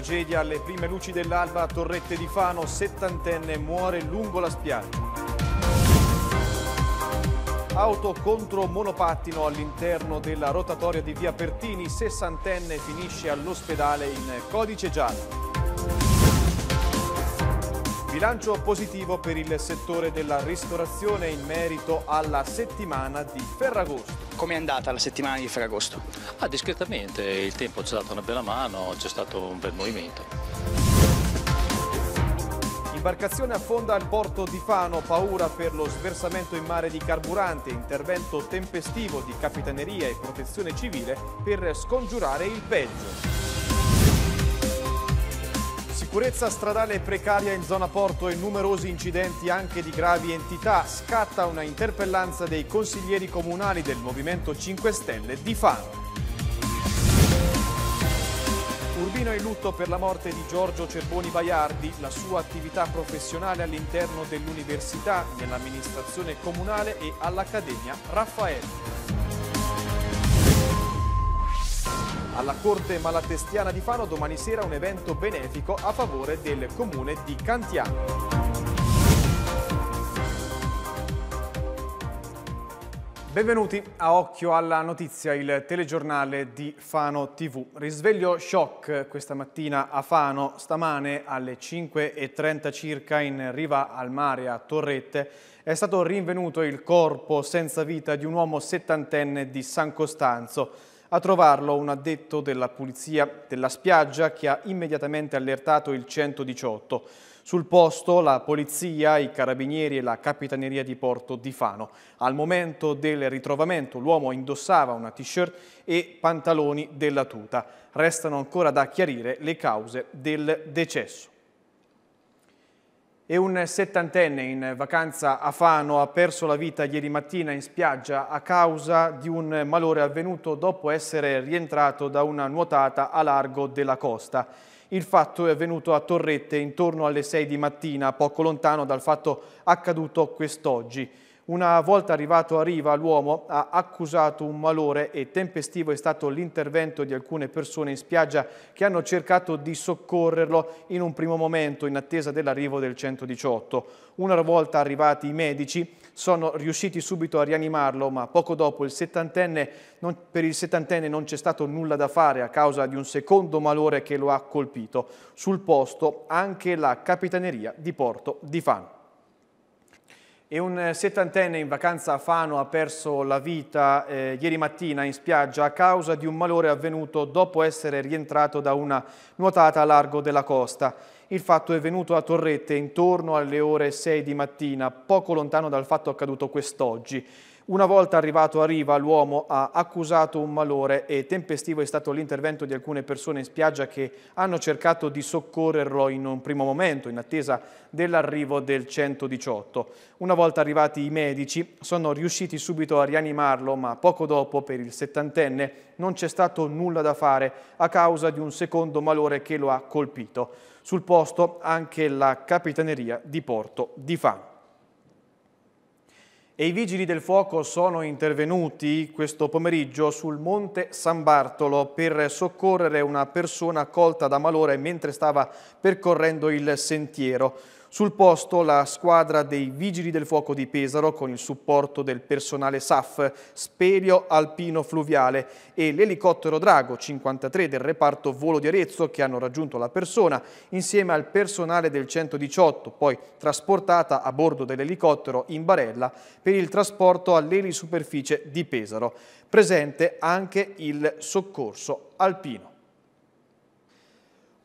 Tragedia alle prime luci dell'alba a Torrette di Fano, settantenne muore lungo la spiaggia. Auto contro monopattino all'interno della rotatoria di via Pertini, sessantenne finisce all'ospedale in codice giallo. Bilancio positivo per il settore della ristorazione in merito alla settimana di Ferragosto. Come è andata la settimana di Ferragosto? Ah, discretamente, il tempo ci ha dato una bella mano, c'è stato un bel movimento. Imbarcazione affonda al porto di Fano, paura per lo sversamento in mare di carburante, intervento tempestivo di Capitaneria e Protezione Civile per scongiurare il peggio. Sicurezza stradale precaria in zona porto e numerosi incidenti anche di gravi entità. Scatta una interpellanza dei consiglieri comunali del Movimento 5 Stelle di Fano. Urbino in lutto per la morte di Giorgio Cerboni Baiardi, la sua attività professionale all'interno dell'università, nell'amministrazione comunale e all'Accademia Raffaelli. Alla Corte Malatestiana di Fano domani sera un evento benefico a favore del comune di Cantiano. Benvenuti a Occhio alla Notizia, il telegiornale di Fano TV. Risveglio shock questa mattina a Fano, stamane alle 5.30 circa in riva al mare a Torrette è stato rinvenuto il corpo senza vita di un uomo settantenne di San Costanzo a trovarlo un addetto della pulizia della spiaggia che ha immediatamente allertato il 118. Sul posto la polizia, i carabinieri e la capitaneria di porto di Fano. Al momento del ritrovamento l'uomo indossava una t-shirt e pantaloni della tuta. Restano ancora da chiarire le cause del decesso. E un settantenne in vacanza a Fano ha perso la vita ieri mattina in spiaggia a causa di un malore avvenuto dopo essere rientrato da una nuotata a largo della costa. Il fatto è avvenuto a Torrette intorno alle 6 di mattina, poco lontano dal fatto accaduto quest'oggi. Una volta arrivato a riva, l'uomo ha accusato un malore e tempestivo è stato l'intervento di alcune persone in spiaggia che hanno cercato di soccorrerlo in un primo momento in attesa dell'arrivo del 118. Una volta arrivati i medici sono riusciti subito a rianimarlo, ma poco dopo il non, per il settantenne non c'è stato nulla da fare a causa di un secondo malore che lo ha colpito. Sul posto anche la Capitaneria di Porto di Fano e un settantenne in vacanza a Fano ha perso la vita eh, ieri mattina in spiaggia a causa di un malore avvenuto dopo essere rientrato da una nuotata a largo della costa. Il fatto è venuto a Torrette intorno alle ore 6 di mattina, poco lontano dal fatto accaduto quest'oggi. Una volta arrivato a riva, l'uomo ha accusato un malore e tempestivo è stato l'intervento di alcune persone in spiaggia che hanno cercato di soccorrerlo in un primo momento, in attesa dell'arrivo del 118. Una volta arrivati i medici, sono riusciti subito a rianimarlo, ma poco dopo, per il settantenne, non c'è stato nulla da fare a causa di un secondo malore che lo ha colpito. Sul posto anche la Capitaneria di Porto di Fano e i vigili del fuoco sono intervenuti questo pomeriggio sul Monte San Bartolo per soccorrere una persona colta da malore mentre stava percorrendo il sentiero. Sul posto la squadra dei Vigili del Fuoco di Pesaro con il supporto del personale SAF, Spelio Alpino Fluviale e l'elicottero Drago 53 del reparto Volo di Arezzo che hanno raggiunto la persona insieme al personale del 118 poi trasportata a bordo dell'elicottero in barella per il trasporto all'elisuperficie di Pesaro. Presente anche il soccorso alpino.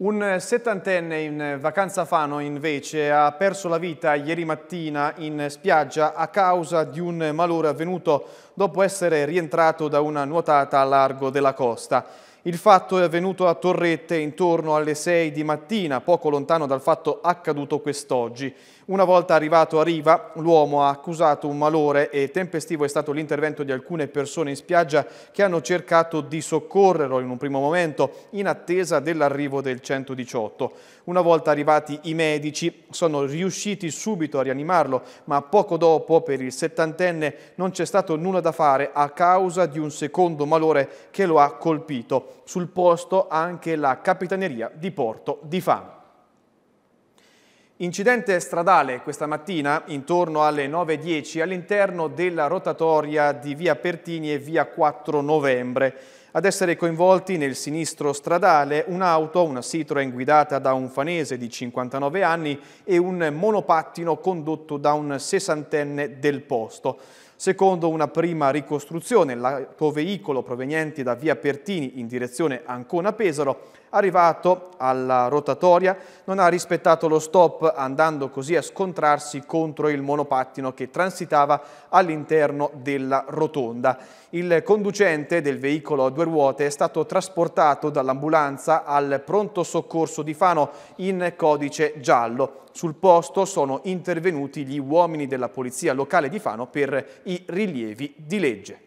Un settantenne in vacanza a Fano invece ha perso la vita ieri mattina in spiaggia a causa di un malore avvenuto dopo essere rientrato da una nuotata a largo della costa. Il fatto è avvenuto a Torrette intorno alle 6 di mattina, poco lontano dal fatto accaduto quest'oggi. Una volta arrivato a riva, l'uomo ha accusato un malore e tempestivo è stato l'intervento di alcune persone in spiaggia che hanno cercato di soccorrerlo in un primo momento, in attesa dell'arrivo del 118. Una volta arrivati i medici sono riusciti subito a rianimarlo, ma poco dopo per il settantenne non c'è stato nulla da fare a causa di un secondo malore che lo ha colpito. Sul posto anche la capitaneria di Porto di Fano. Incidente stradale questa mattina intorno alle 9.10 all'interno della rotatoria di via Pertini e via 4 novembre. Ad essere coinvolti nel sinistro stradale un'auto, una Citroen guidata da un fanese di 59 anni e un monopattino condotto da un sessantenne del posto. Secondo una prima ricostruzione, l'autoveicolo proveniente da via Pertini in direzione Ancona-Pesaro arrivato alla rotatoria non ha rispettato lo stop andando così a scontrarsi contro il monopattino che transitava all'interno della rotonda. Il conducente del veicolo a due ruote è stato trasportato dall'ambulanza al pronto soccorso di Fano in codice giallo. Sul posto sono intervenuti gli uomini della polizia locale di Fano per i rilievi di legge.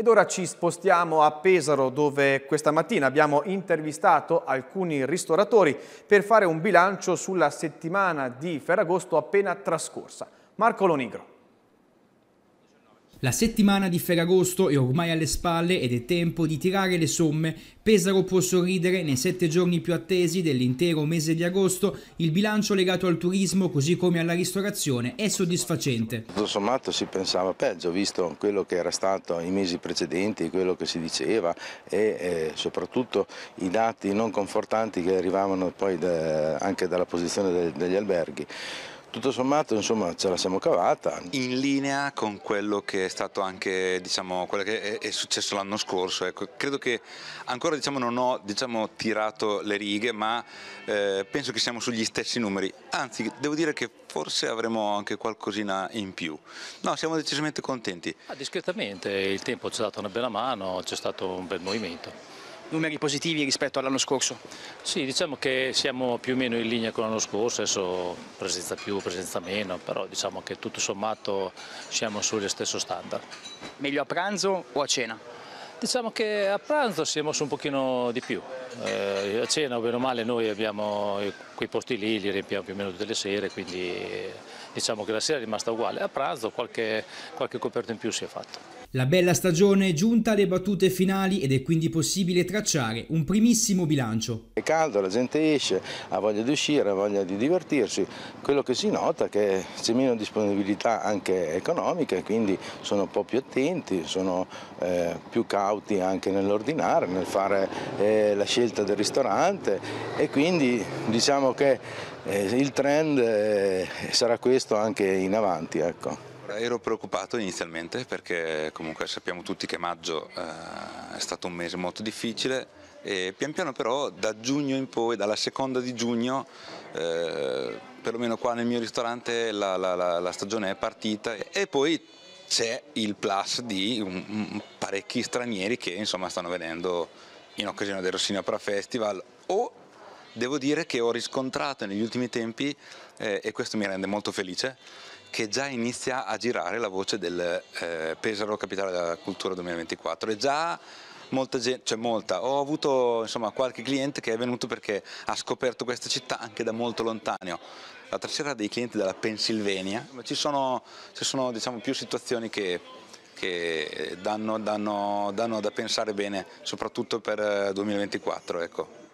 Ed ora ci spostiamo a Pesaro dove questa mattina abbiamo intervistato alcuni ristoratori per fare un bilancio sulla settimana di Ferragosto appena trascorsa. Marco Lonigro. La settimana di Ferragosto è ormai alle spalle ed è tempo di tirare le somme. Pesaro può sorridere nei sette giorni più attesi dell'intero mese di agosto. Il bilancio legato al turismo, così come alla ristorazione, è soddisfacente. Tutto sommato si pensava peggio, visto quello che era stato i mesi precedenti, quello che si diceva e eh, soprattutto i dati non confortanti che arrivavano poi da, anche dalla posizione de, degli alberghi tutto sommato insomma ce la siamo cavata. In linea con quello che è stato anche, diciamo, quello che è, successo l'anno scorso, ecco, credo che ancora diciamo, non ho diciamo, tirato le righe, ma eh, penso che siamo sugli stessi numeri, anzi devo dire che forse avremo anche qualcosina in più. No, siamo decisamente contenti. Ah, discretamente, il tempo ci ha dato una bella mano, c'è stato un bel movimento numeri positivi rispetto all'anno scorso? Sì, diciamo che siamo più o meno in linea con l'anno scorso, adesso presenza più, presenza meno, però diciamo che tutto sommato siamo sullo stesso standard. Meglio a pranzo o a cena? Diciamo che a pranzo siamo su un pochino di più, eh, a cena o meno male noi abbiamo quei posti lì, li riempiamo più o meno tutte le sere, quindi eh, diciamo che la sera è rimasta uguale, a pranzo qualche, qualche coperto in più si è fatto. La bella stagione è giunta alle battute finali ed è quindi possibile tracciare un primissimo bilancio. È caldo, la gente esce, ha voglia di uscire, ha voglia di divertirsi. Quello che si nota è che c'è meno disponibilità anche economica, quindi sono un po' più attenti, sono eh, più cauti anche nell'ordinare, nel fare eh, la scelta del ristorante e quindi diciamo che eh, il trend eh, sarà questo anche in avanti. Ecco ero preoccupato inizialmente perché comunque sappiamo tutti che maggio eh, è stato un mese molto difficile e pian piano però da giugno in poi, dalla seconda di giugno, eh, perlomeno qua nel mio ristorante la, la, la, la stagione è partita e poi c'è il plus di un, un, parecchi stranieri che insomma stanno venendo in occasione del Rossini Opera Festival o devo dire che ho riscontrato negli ultimi tempi eh, e questo mi rende molto felice, che già inizia a girare la voce del eh, Pesaro Capitale della Cultura 2024 e già molta gente, cioè molta, ho avuto insomma, qualche cliente che è venuto perché ha scoperto questa città anche da molto lontano. La sera dei clienti della Pennsylvania, ci sono, ci sono diciamo, più situazioni che, che danno, danno, danno, da pensare bene, soprattutto per 2024. Eh, ecco.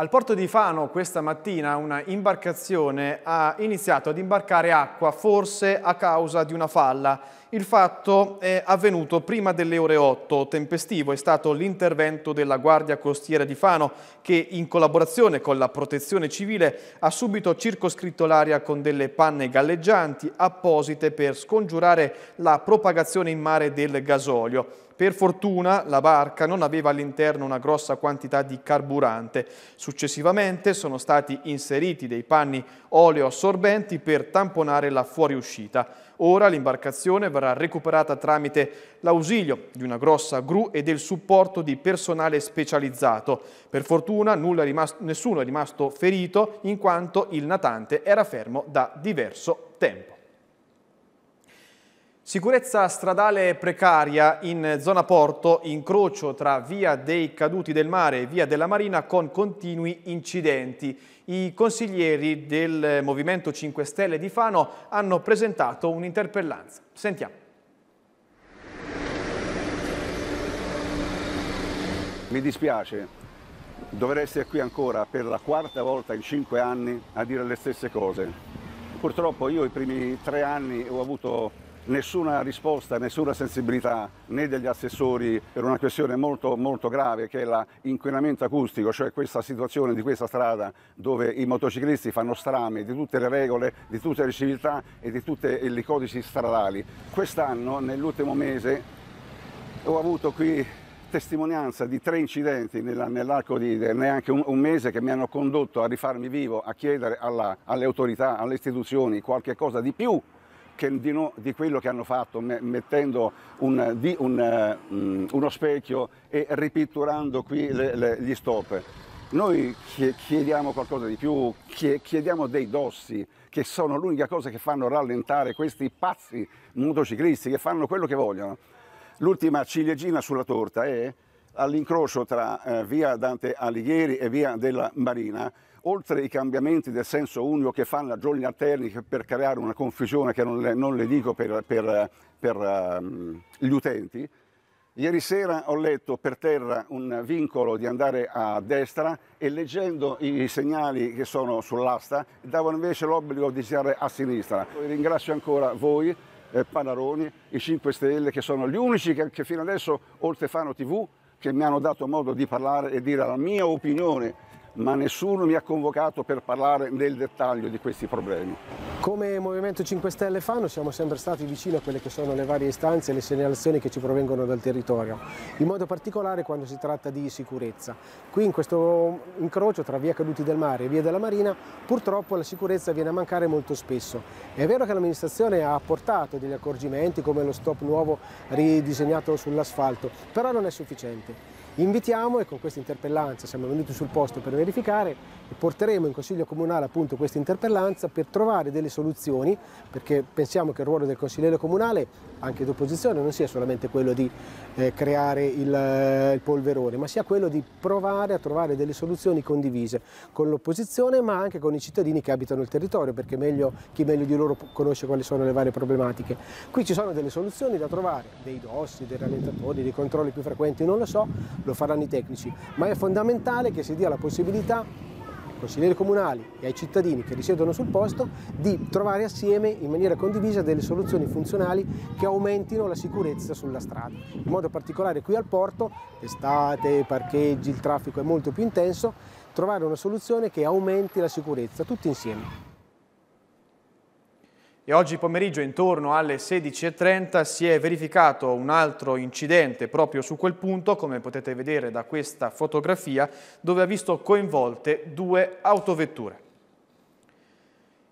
Al porto di Fano questa mattina una imbarcazione ha iniziato ad imbarcare acqua, forse a causa di una falla. Il fatto è avvenuto prima delle ore 8 tempestivo, è stato l'intervento della Guardia Costiera di Fano che in collaborazione con la Protezione Civile ha subito circoscritto l'area con delle panne galleggianti apposite per scongiurare la propagazione in mare del gasolio. Per fortuna la barca non aveva all'interno una grossa quantità di carburante. Successivamente sono stati inseriti dei panni oleoassorbenti per tamponare la fuoriuscita. Ora l'imbarcazione verrà recuperata tramite l'ausilio di una grossa gru e del supporto di personale specializzato. Per fortuna è rimasto, nessuno è rimasto ferito in quanto il natante era fermo da diverso tempo. Sicurezza stradale precaria in zona porto, incrocio tra via dei caduti del mare e via della marina con continui incidenti. I consiglieri del Movimento 5 Stelle di Fano hanno presentato un'interpellanza. Sentiamo. Mi dispiace dover essere qui ancora per la quarta volta in cinque anni a dire le stesse cose. Purtroppo io i primi tre anni ho avuto nessuna risposta, nessuna sensibilità né degli assessori per una questione molto, molto grave che è l'inquinamento acustico, cioè questa situazione di questa strada dove i motociclisti fanno strame di tutte le regole, di tutte le civiltà e di tutti i codici stradali. Quest'anno, nell'ultimo mese, ho avuto qui testimonianza di tre incidenti nell'arco di neanche un, mese che mi hanno condotto a rifarmi vivo, a chiedere alla, alle autorità, alle istituzioni qualche cosa di più che di, no, di, quello che hanno fatto mettendo un, di, un, um, uno specchio e ripitturando qui le, le, gli stop. Noi chiediamo qualcosa di più, chiediamo dei dossi che sono l'unica cosa che fanno rallentare questi pazzi motociclisti che fanno quello che vogliono. L'ultima ciliegina sulla torta è all'incrocio tra eh, via Dante Alighieri e via della Marina oltre i cambiamenti del senso unico che fanno la Jolina Ternica per creare una confusione che non le, non le dico per, per, per um, gli utenti, Ieri sera ho letto per terra un vincolo di andare a destra e leggendo i segnali che sono sull'asta davano invece l'obbligo di girare a sinistra. Ringrazio ancora voi, eh, Panaroni, i 5 Stelle che sono gli unici che, che fino adesso, oltre Fano TV, che mi hanno dato modo di parlare e dire la mia opinione ma nessuno mi ha convocato per parlare nel dettaglio di questi problemi. Come Movimento 5 Stelle Fano siamo sempre stati vicini a quelle che sono le varie istanze e le segnalazioni che ci provengono dal territorio, in modo particolare quando si tratta di sicurezza. Qui in questo incrocio tra via Caduti del Mare e via della Marina purtroppo la sicurezza viene a mancare molto spesso. È vero che l'amministrazione ha apportato degli accorgimenti come lo stop nuovo ridisegnato sull'asfalto, però non è sufficiente. Invitiamo e con questa interpellanza siamo venuti sul posto per verificare e porteremo in Consiglio Comunale appunto questa interpellanza per trovare delle soluzioni perché pensiamo che il ruolo del consigliere comunale anche di opposizione non sia solamente quello di eh, creare il, eh, il, polverone, ma sia quello di provare a trovare delle soluzioni condivise con l'opposizione ma anche con i cittadini che abitano il territorio, perché meglio, chi meglio di loro conosce quali sono le varie problematiche. Qui ci sono delle soluzioni da trovare, dei dossi, dei rallentatori, dei controlli più frequenti, non lo so, lo faranno i tecnici, ma è fondamentale che si dia la possibilità consiglieri comunali e ai cittadini che risiedono sul posto di trovare assieme in maniera condivisa delle soluzioni funzionali che aumentino la sicurezza sulla strada. In modo particolare qui al porto, estate, parcheggi, il traffico è molto più intenso, trovare una soluzione che aumenti la sicurezza tutti insieme e oggi pomeriggio intorno alle 16.30 si è verificato un altro incidente proprio su quel punto, come potete vedere da questa fotografia, dove ha visto coinvolte due autovetture.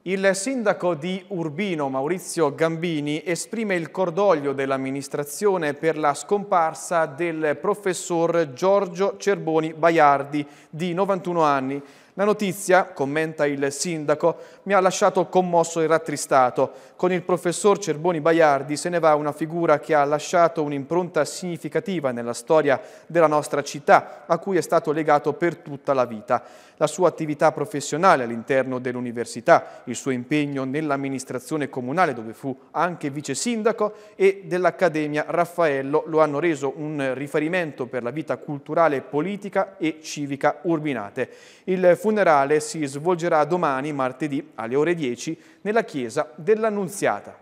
Il sindaco di Urbino, Maurizio Gambini, esprime il cordoglio dell'amministrazione per la scomparsa del professor Giorgio Cerboni Baiardi, di 91 anni, la notizia, commenta il sindaco, mi ha lasciato commosso e rattristato. Con il professor Cerboni Baiardi se ne va una figura che ha lasciato un'impronta significativa nella storia della nostra città, a cui è stato legato per tutta la vita. La sua attività professionale all'interno dell'università, il suo impegno nell'amministrazione comunale, dove fu anche vice sindaco, e dell'Accademia Raffaello lo hanno reso un riferimento per la vita culturale, politica e civica urbinate. Il funerale si svolgerà domani, martedì, alle ore 10, nella chiesa dell'Annunziata.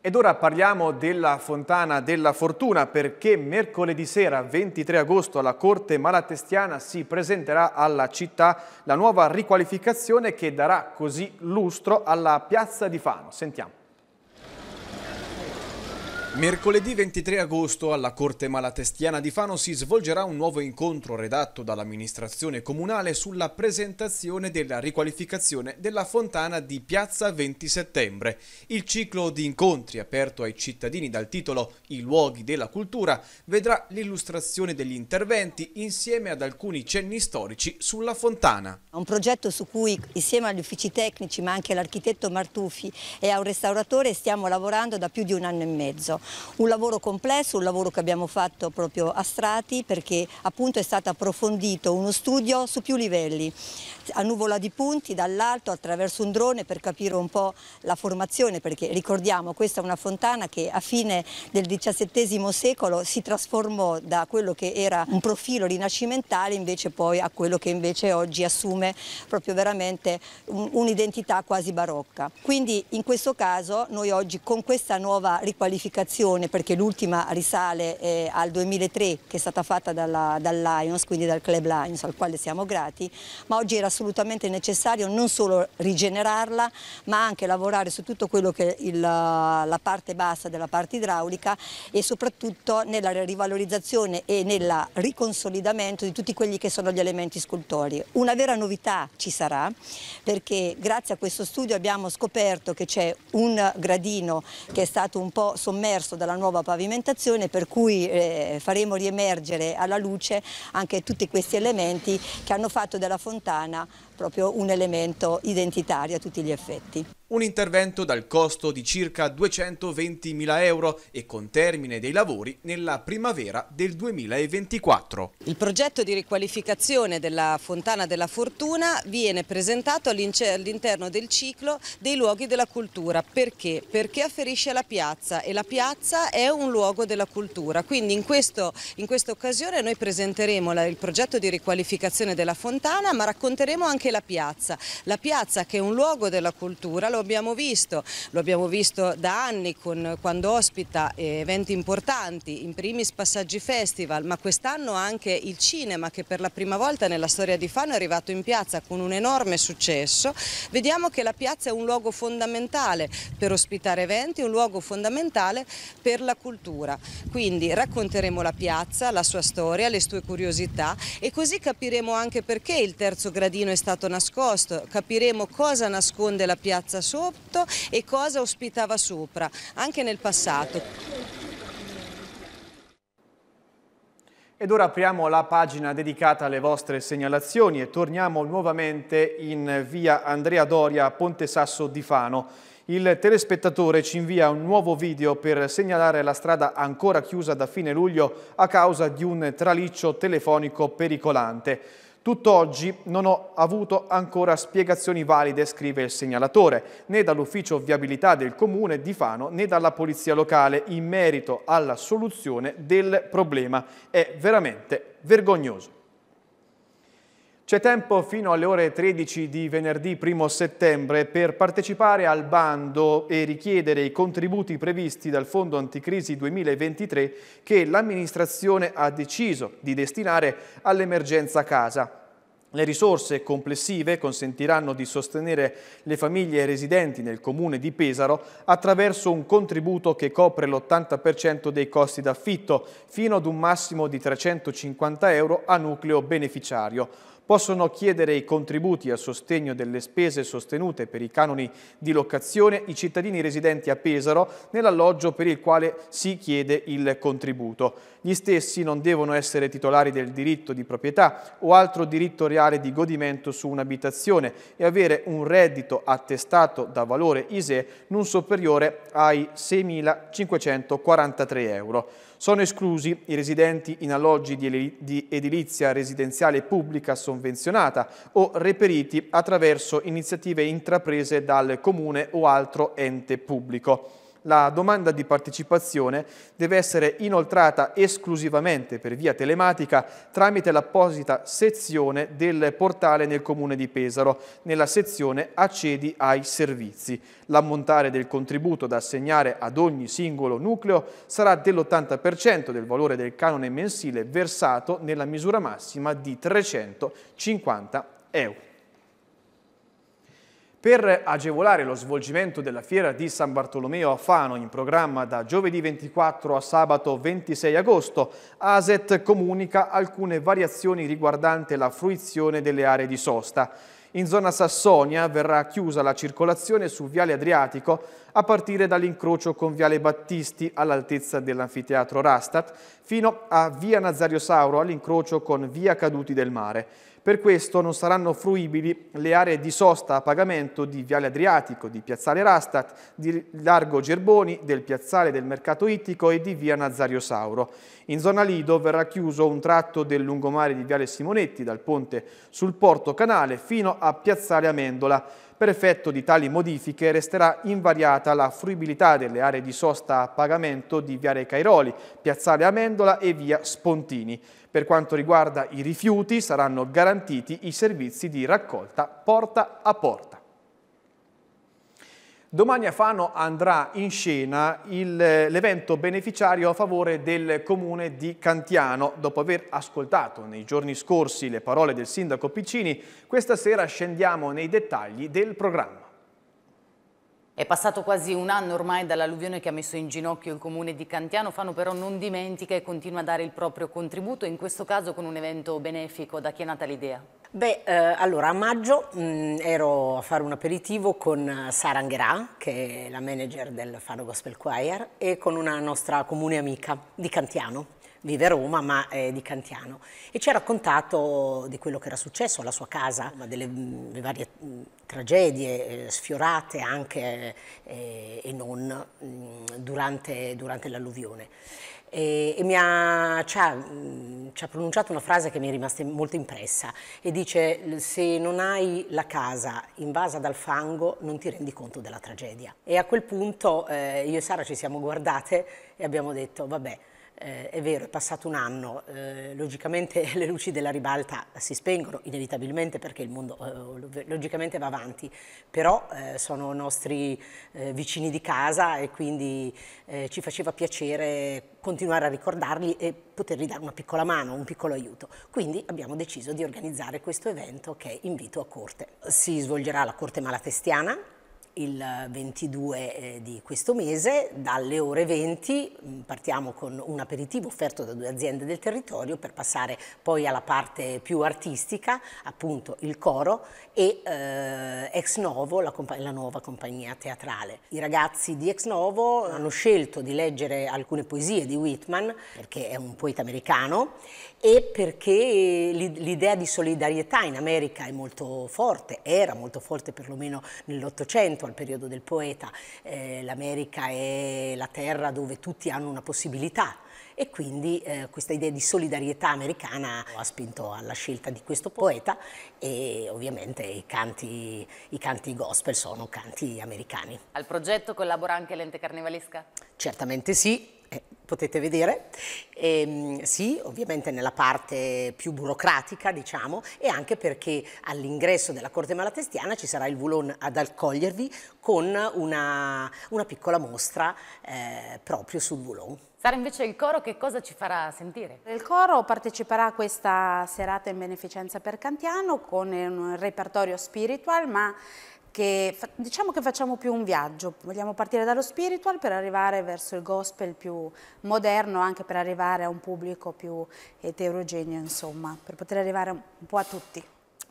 Ed ora parliamo della Fontana della Fortuna perché mercoledì sera 23 agosto alla Corte Malatestiana si presenterà alla città la nuova riqualificazione che darà così lustro alla piazza di Fano. Sentiamo. Mercoledì 23 agosto alla Corte Malatestiana di Fano si svolgerà un nuovo incontro redatto dall'amministrazione comunale sulla presentazione della riqualificazione della fontana di Piazza 20 Settembre. Il ciclo di incontri aperto ai cittadini dal titolo I luoghi della cultura vedrà l'illustrazione degli interventi insieme ad alcuni cenni storici sulla fontana. Un progetto su cui insieme agli uffici tecnici ma anche all'architetto Martufi e a un restauratore stiamo lavorando da più di un anno e mezzo. Un lavoro complesso, un lavoro che abbiamo fatto proprio a strati perché appunto è stato approfondito uno studio su più livelli, a nuvola di punti, dall'alto, attraverso un drone per capire un po' la formazione perché ricordiamo questa è una fontana che a fine del XVII secolo si trasformò da quello che era un profilo rinascimentale invece poi a quello che invece oggi assume proprio veramente un'identità quasi barocca. Quindi in questo caso noi oggi con questa nuova riqualificazione comunicazione perché l'ultima risale eh, al 2003 che è stata fatta dalla, dal Lions, quindi dal Club Lions al quale siamo grati, ma oggi era assolutamente necessario non solo rigenerarla ma anche lavorare su tutto quello che è la parte bassa della parte idraulica e soprattutto nella rivalorizzazione e nel riconsolidamento di tutti quelli che sono gli elementi scultori. Una vera novità ci sarà perché grazie a questo studio abbiamo scoperto che c'è un gradino che è stato un po' sommerso sommerso dalla nuova pavimentazione per cui eh, faremo riemergere alla luce anche tutti questi elementi che hanno fatto della fontana proprio un elemento identitario a tutti gli effetti. Un intervento dal costo di circa 220.000 euro e con termine dei lavori nella primavera del 2024. Il progetto di riqualificazione della Fontana della Fortuna viene presentato all'interno del ciclo dei luoghi della cultura. Perché? Perché afferisce alla piazza e la piazza è un luogo della cultura. Quindi in, questo, in questa occasione noi presenteremo il progetto di riqualificazione della Fontana ma racconteremo anche anche la piazza. La piazza che è un luogo della cultura, lo abbiamo visto, lo abbiamo visto da anni con, quando ospita eh, eventi importanti, in primis Passaggi Festival, ma quest'anno anche il cinema che per la prima volta nella storia di Fano è arrivato in piazza con un enorme successo. Vediamo che la piazza è un luogo fondamentale per ospitare eventi, un luogo fondamentale per la cultura. Quindi racconteremo la piazza, la sua storia, le sue curiosità e così capiremo anche perché il terzo gradino è stato stato nascosto, capiremo cosa nasconde la piazza sotto e cosa ospitava sopra, anche nel passato. Ed ora apriamo la pagina dedicata alle vostre segnalazioni e torniamo nuovamente in via Andrea Doria Ponte Sasso di Fano. Il telespettatore ci invia un nuovo video per segnalare la strada ancora chiusa da fine luglio a causa di un traliccio telefonico pericolante. Tutt'oggi non ho avuto ancora spiegazioni valide, scrive il segnalatore, né dall'ufficio viabilità del comune di Fano né dalla polizia locale in merito alla soluzione del problema. È veramente vergognoso. C'è tempo fino alle ore 13 di venerdì 1 settembre per partecipare al bando e richiedere i contributi previsti dal Fondo Anticrisi 2023 che l'amministrazione ha deciso di destinare all'emergenza casa. Le risorse complessive consentiranno di sostenere le famiglie residenti nel comune di Pesaro attraverso un contributo che copre l'80% dei costi d'affitto fino ad un massimo di 350 euro a nucleo beneficiario possono chiedere i contributi a sostegno delle spese sostenute per i canoni di locazione i cittadini residenti a Pesaro nell'alloggio per il quale si chiede il contributo. Gli stessi non devono essere titolari del diritto di proprietà o altro diritto reale di godimento su un'abitazione e avere un reddito attestato da valore ISE non superiore ai 6.543 euro. Sono esclusi i residenti in alloggi di edilizia residenziale pubblica sovvenzionata o reperiti attraverso iniziative intraprese dal comune o altro ente pubblico la domanda di partecipazione deve essere inoltrata esclusivamente per via telematica tramite l'apposita sezione del portale nel Comune di Pesaro, nella sezione Accedi ai servizi. L'ammontare del contributo da assegnare ad ogni singolo nucleo sarà dell'80% del valore del canone mensile versato nella misura massima di 350 euro. Per agevolare lo svolgimento della fiera di San Bartolomeo a Fano in programma da giovedì 24 a sabato 26 agosto, ASET comunica alcune variazioni riguardante la fruizione delle aree di sosta. In zona Sassonia verrà chiusa la circolazione su Viale Adriatico a partire dall'incrocio con Viale Battisti all'altezza dell'anfiteatro Rastat, fino a Via Nazario Sauro all'incrocio con Via Caduti del Mare. Per questo non saranno fruibili le aree di sosta a pagamento di Viale Adriatico, di Piazzale Rastat, di Largo Gerboni, del Piazzale del Mercato Ittico e di Via Nazario Sauro. In zona Lido verrà chiuso un tratto del lungomare di Viale Simonetti dal ponte sul Porto Canale fino a Piazzale Amendola. Per effetto di tali modifiche resterà invariata la fruibilità delle aree di sosta a pagamento di Viare Cairoli, Piazzale Amendola e Via Spontini. Per quanto riguarda i rifiuti saranno garantiti i servizi di raccolta porta a porta. Domani a Fano andrà in scena l'evento beneficiario a favore del comune di Cantiano. Dopo aver ascoltato nei giorni scorsi le parole del sindaco Piccini, questa sera scendiamo nei dettagli del programma. È passato quasi un anno ormai dall'alluvione che ha messo in ginocchio il comune di Cantiano, Fano però non dimentica e continua a dare il proprio contributo, in questo caso con un evento benefico. Da chi è nata l'idea? Beh, eh, allora a maggio mh, mm, ero a fare un aperitivo con eh, Sara Angherà, che è la manager del Fano Gospel Choir, e con una nostra comune amica di Cantiano, vive a Roma ma è di Cantiano, e ci ha raccontato di quello che era successo alla sua casa, delle mh, mm, varie mh, mm, tragedie eh, sfiorate anche eh, e non durante, durante l'alluvione e, e mi ha, ci, cioè, ha, mm, ci, ha, pronunciato una frase che mi è rimasta molto impressa e dice se non hai la casa invasa dal fango non ti rendi conto della tragedia e a quel punto eh, io e Sara ci siamo guardate e abbiamo detto vabbè eh, è vero, è passato un anno, eh, logicamente le luci della ribalta si spengono inevitabilmente perché il mondo eh, logicamente va avanti, però eh, sono nostri eh, vicini di casa e quindi eh, ci faceva piacere continuare a ricordarli e potergli dare una piccola mano, un piccolo aiuto. Quindi abbiamo deciso di organizzare questo evento che invito a corte. Si svolgerà la Corte Malatestiana il 22 eh, di questo mese, dalle ore 20 mm, partiamo con un aperitivo offerto da due aziende del territorio per passare poi alla parte più artistica, appunto il coro e eh, Ex Novo, la, la, nuova compagnia teatrale. I ragazzi di Ex Novo hanno scelto di leggere alcune poesie di Whitman, perché è un poeta americano, e perché l'idea di solidarietà in America è molto forte, era molto forte perlomeno nell'Ottocento, Novecento, al periodo del poeta, eh, l'America è la terra dove tutti hanno una possibilità e quindi eh, questa idea di solidarietà americana ha spinto alla scelta di questo poeta e ovviamente i canti, i canti gospel sono canti americani. Al progetto collabora anche l'ente carnevalesca? Certamente sì, eh, potete vedere, eh, sì, ovviamente nella parte più burocratica, diciamo, e anche perché all'ingresso della Corte Malatestiana ci sarà il Voulon ad accogliervi con una, una piccola mostra eh, proprio sul Voulon. Sarà invece il coro che cosa ci farà sentire? Il coro parteciperà a questa serata in beneficenza per Cantiano con un repertorio spiritual, ma che diciamo che facciamo più un viaggio, vogliamo partire dallo spiritual per arrivare verso il gospel più moderno, anche per arrivare a un pubblico più eterogeneo, insomma, per poter arrivare un po' a tutti.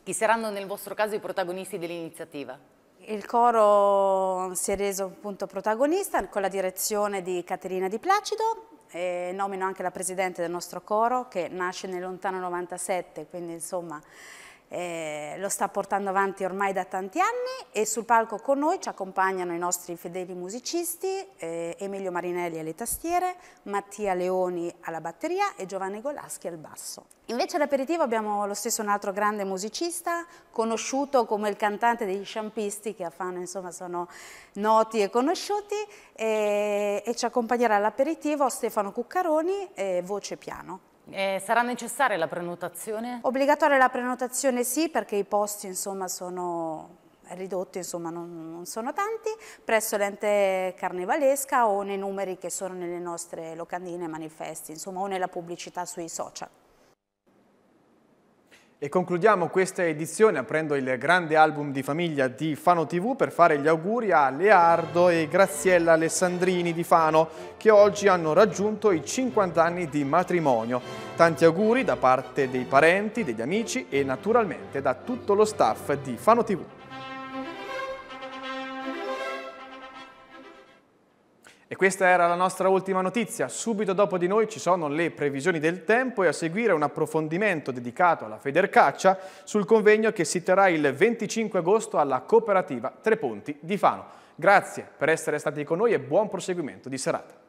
Chi saranno nel vostro caso i protagonisti dell'iniziativa? Il coro si è reso appunto protagonista con la direzione di Caterina Di Placido, e nomino anche la presidente del nostro coro che nasce nel lontano 97, quindi insomma eh, lo sta portando avanti ormai da tanti anni e sul palco con noi ci accompagnano i nostri fedeli musicisti eh, Emilio Marinelli alle tastiere, Mattia Leoni alla batteria e Giovanni Golaschi al basso. Invece all'aperitivo abbiamo lo stesso un altro grande musicista, conosciuto come il cantante degli sciampisti che a Fano insomma sono noti e conosciuti e, eh, e ci accompagnerà all'aperitivo Stefano Cuccaroni, eh, voce piano. Eh, sarà necessaria la prenotazione? Obbligatoria la prenotazione sì, perché i posti insomma sono ridotti, insomma non, non sono tanti, presso l'ente carnevalesca o nei numeri che sono nelle nostre locandine, manifesti, insomma o nella pubblicità sui social. E concludiamo questa edizione aprendo il grande album di famiglia di Fano TV per fare gli auguri a Leardo e Graziella Alessandrini di Fano che oggi hanno raggiunto i 50 anni di matrimonio. Tanti auguri da parte dei parenti, degli amici e naturalmente da tutto lo staff di Fano TV. questa era la nostra ultima notizia. Subito dopo di noi ci sono le previsioni del tempo e a seguire un approfondimento dedicato alla Federcaccia sul convegno che si terrà il 25 agosto alla cooperativa Tre Ponti di Fano. Grazie per essere stati con noi e buon proseguimento di serata.